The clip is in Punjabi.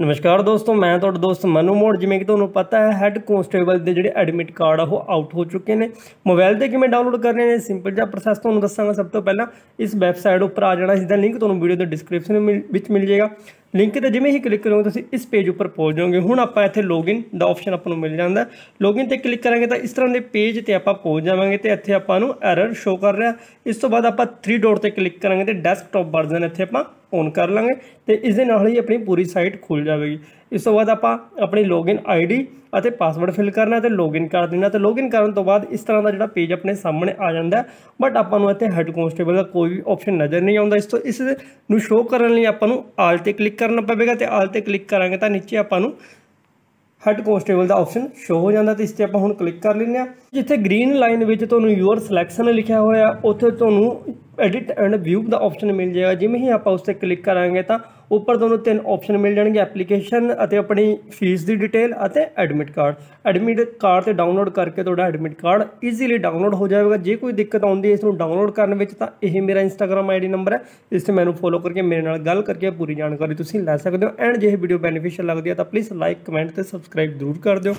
ਨਮਸਕਾਰ ਦੋਸਤੋ ਮੈਂ ਤੁਹਾਡਾ ਦੋਸਤ ਮਨੂ ਮੋੜ ਜਿਵੇਂ ਕਿ ਤੁਹਾਨੂੰ ਪਤਾ ਹੈ ਹੈੱਡ ਕਨਸਟੇਬਲ ਦੇ ਜਿਹੜੇ ਐਡਮਿਟ ਕਾਰਡ ਆ ਉਹ ਆਊਟ ਹੋ ਚੁੱਕੇ ਨੇ ਮੋਬਾਈਲ ਤੇ ਕਿਵੇਂ ਡਾਊਨਲੋਡ ਕਰਨੇ ਨੇ ਸਿੰਪਲ ਜਿਹਾ ਪ੍ਰੋਸੈਸ ਤੁਹਾਨੂੰ ਦੱਸਾਂਗਾ ਸਭ ਤੋਂ ਪਹਿਲਾਂ ਇਸ ਵੈਬਸਾਈਟ ਉੱਪਰ ਆ ਜਾਣਾ ਇਸ ਦਾ ਲਿੰਕ ਤੁਹਾਨੂੰ ਵੀਡੀਓ ਦੇ ਡਿਸਕ੍ਰਿਪਸ਼ਨ ਵਿੱਚ ਮਿਲ ਜਾਏਗਾ ਲਿੰਕ ਤੇ ਜਿਵੇਂ ਹੀ ਕਲਿੱਕ ਕਰੋਗੇ ਤੁਸੀਂ ਇਸ ਪੇਜ ਉੱਪਰ ਪਹੁੰਚ ਜਾਓਗੇ ਹੁਣ ਆਪਾਂ ਇੱਥੇ ਲੌਗਇਨ ਦਾ ਆਪਸ਼ਨ ਆਪਾਂ ਨੂੰ ਮਿਲ ਜਾਂਦਾ ਲੌਗਇਨ ਤੇ ਕਲਿੱਕ ਕਰਾਂਗੇ ਤਾਂ ਇਸ ਤਰ੍ਹਾਂ ਦੇ ਪੇਜ ਤੇ ਆਪਾਂ ਪਹੁੰਚ ਜਾਵਾਂਗੇ ਤੇ ਇੱਥੇ ਆਪਾਂ ਨੂੰ ਐਰਰ ਸ਼ੋ ਕਰ ਰਿਹਾ ਇਸ ਤੋਂ ਬਾਅਦ ਆਪਾਂ 3 ਡੋਟ ਤੇ ਕਲਿੱਕ ਕਰਾਂਗੇ ਤੇ ਡੈਸਕਟਾਪ ਵਰਜ਼ਨ ਇੱਥੇ ਆਪਾਂ ਔਨ ਕਰ ਲਾਂਗੇ ਤੇ ਇਸ ਦੇ ਨਾਲ ਹੀ ਆਪਣੀ ਪੂਰੀ ਸਾਈਟ ਖੁੱਲ ਜਾਵੇਗੀ ਇਸ ਤੋਂ ਬਾਅਦ ਆਪਾਂ ਆਪਣੀ ਲੌਗਇਨ ਆਈਡੀ ਅਤੇ ਪਾਸਵਰਡ ਫਿਲ ਕਰਨਾ ਤੇ ਲੌਗਇਨ ਕਰ ਦੇਣਾ ਤੇ ਲੌਗਇਨ ਕਰਨ ਤੋਂ ਬਾਅਦ ਇਸ ਤਰ੍ਹਾਂ ਦਾ ਜਿਹੜਾ ਪੇਜ ਆਪਣੇ ਸਾਹਮਣੇ ਆ ਜਾਂਦਾ ਬਟ ਆਪਾਂ ਨੂੰ ਇੱਥੇ ਹੈਡ ਕਾਂਸਟੇਬਲ ਦਾ ਕੋਈ ਵੀ ਆਪਸ਼ਨ ਨਜ਼ਰ ਨਹੀਂ ਆਉਂਦਾ ਇਸ ਤੋਂ ਇਸ ਨੂੰ ਸ਼ੋ ਕਰਨ ਲਈ ਆਪਾਂ ਨੂੰ ਆਲ ਤੇ ਕਲਿੱਕ ਕਰਨਾ ਪਵੇਗਾ ਤੇ ਆਲ ਤੇ ਕਲਿੱਕ ਕਰਾਂਗੇ ਤਾਂ ਨੀਚੇ ਆਪਾਂ ਨੂੰ ਹੈਡ ਕਨਸਟੇਬਲ ਦਾ ਆਪਸ਼ਨ ਸ਼ੋ ਹੋ ਜਾਂਦਾ ਤੇ ਇਸ ਤੇ ਆਪਾਂ ਹੁਣ ਕਲਿੱਕ ਕਰ ਲੈਂਦੇ ਆ ਜਿੱਥੇ ਗ੍ਰੀਨ ਲਾਈਨ ਵਿੱਚ ਤੁਹਾਨੂੰ ਯੂਅਰ ਸਿਲੈਕਸ਼ਨ ਲਿਖਿਆ ਹੋਇਆ ਉੱਥੇ ਤੁਹਾਨੂੰ एडिट एंड व्यू ਦਾ ਆਪਸ਼ਨ ਮਿਲ ਜਾਏਗਾ ਜਿਵੇਂ ਹੀ ਆਪਾਂ ਉਸ ਤੇ ਕਲਿੱਕ ਕਰਾਂਗੇ ਤਾਂ ਉੱਪਰ ਤੁਹਾਨੂੰ ਤਿੰਨ ਆਪਸ਼ਨ ਮਿਲ ਜਾਣਗੇ ਐਪਲੀਕੇਸ਼ਨ ਅਤੇ ਆਪਣੀ ਫੀਸ ਦੀ ਡਿਟੇਲ ਅਤੇ ਐਡਮਿਟ ਕਾਰਡ ਐਡਮਿਟ ਕਾਰਡ ਤੇ ਡਾਊਨਲੋਡ ਕਰਕੇ ਤੁਹਾਡਾ ਐਡਮਿਟ ਕਾਰਡ ਈਜ਼ੀਲੀ ਡਾਊਨਲੋਡ ਹੋ ਜਾਵੇਗਾ ਜੇ ਕੋਈ ਦਿੱਕਤ ਆਉਂਦੀ ਹੈ ਇਸ ਨੂੰ ਡਾਊਨਲੋਡ ਕਰਨ ਵਿੱਚ ਤਾਂ ਇਹ ਮੇਰਾ ਇੰਸਟਾਗ੍ਰam ਆਈਡੀ ਨੰਬਰ ਹੈ ਇਸ ਤੇ ਮੈਨੂੰ ਫੋਲੋ ਕਰਕੇ ਮੇਰੇ ਨਾਲ ਗੱਲ ਕਰਕੇ ਪੂਰੀ ਜਾਣਕਾਰੀ ਤੁਸੀਂ ਲੈ ਸਕਦੇ ਹੋ ਐਂਡ ਜੇ ਇਹ ਵੀਡੀਓ ਬੈਨੀਫੀਸ਼ੀਅਲ ਲੱਗਦੀ ਹੈ ਤਾਂ ਪਲੀਜ਼ ਲਾਈਕ ਕਮੈਂਟ ਤੇ ਸਬਸਕ੍ਰਾਈਬ ਜ਼ਰੂਰ ਕਰ ਦਿਓ